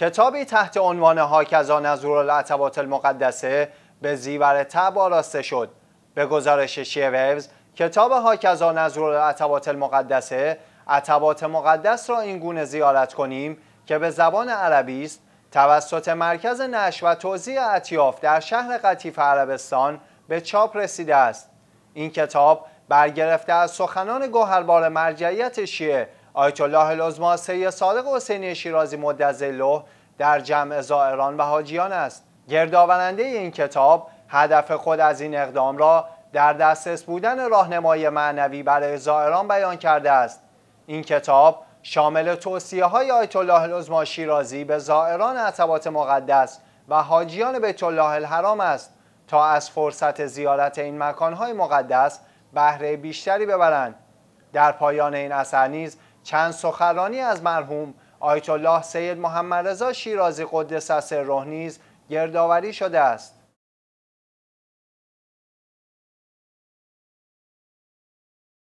کتابی تحت عنوان هاکذا نظور العتبات المقدسه به زیور تب آراسته شد به گزارش ویوز کتاب هاکذا نظور العتبات المقدسه عتبات مقدس را این گونه زیارت کنیم که به زبان عربی است توسط مرکز نشر و توزیع اطیاف در شهر قطیف عربستان به چاپ رسیده است این کتاب برگرفته از سخنان گوهربار مرجعیت شیعه آیت الله العظما سید صادق حسینی شیرازی مدظله در جمع زائران و حاجیان است گردآورنده این کتاب هدف خود از این اقدام را در دسترس بودن راهنمای معنوی برای زائران بیان کرده است این کتاب شامل توصیه های آیت الله العظما شیرازی به زائران عتبات مقدس و حاجیان به الله الحرام است تا از فرصت زیارت این مکانهای مقدس بهره بیشتری ببرند در پایان این اثر نیز چند سخرانی از مرحوم آیت الله سید محمد رضا شیرازی قدس سره نیز گردآوری شده است